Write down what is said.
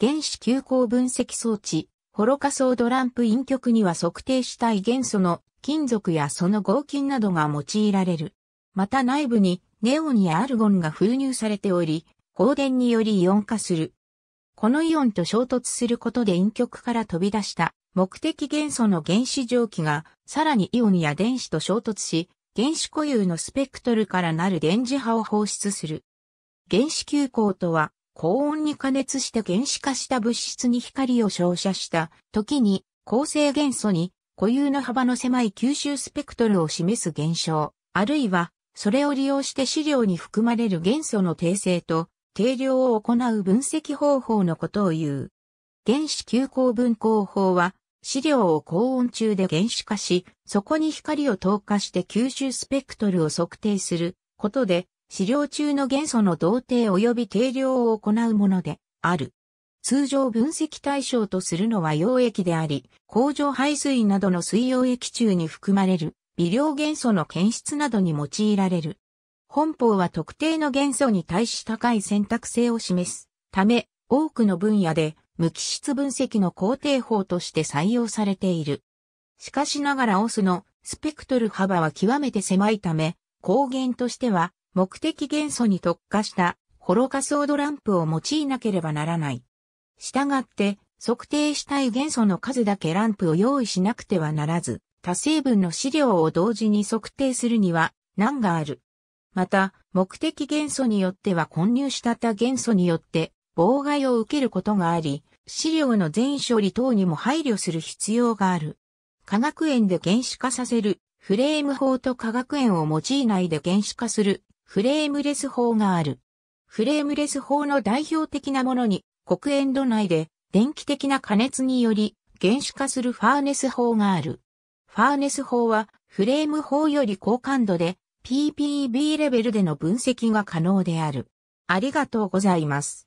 原子急行分析装置、ホロカソードランプ陰極には測定したい元素の金属やその合金などが用いられる。また内部にネオンやアルゴンが封入されており、放電によりイオン化する。このイオンと衝突することで陰極から飛び出した目的元素の原子蒸気がさらにイオンや電子と衝突し、原子固有のスペクトルからなる電磁波を放出する。原子急行とは高温に加熱して原子化した物質に光を照射した時に、構成元素に固有の幅の狭い吸収スペクトルを示す現象、あるいは、それを利用して資料に含まれる元素の訂正と定量を行う分析方法のことを言う。原子吸光分光法は、資料を高温中で原子化し、そこに光を透過して吸収スペクトルを測定することで、使料中の元素の同定及び定量を行うものである。通常分析対象とするのは溶液であり、工場排水などの水溶液中に含まれる微量元素の検出などに用いられる。本法は特定の元素に対し高い選択性を示すため、多くの分野で無機質分析の工程法として採用されている。しかしながらオスのスペクトル幅は極めて狭いため、光源としては目的元素に特化したホロカソードランプを用いなければならない。したがって、測定したい元素の数だけランプを用意しなくてはならず、多成分の資料を同時に測定するには難がある。また、目的元素によっては混入した他元素によって妨害を受けることがあり、資料の全処理等にも配慮する必要がある。化学園で原子化させるフレーム法と化学園を用いないで原子化するフレームレス法がある。フレームレス法の代表的なものに、黒煙土内で電気的な加熱により原子化するファーネス法がある。ファーネス法はフレーム法より高感度で PPB レベルでの分析が可能である。ありがとうございます。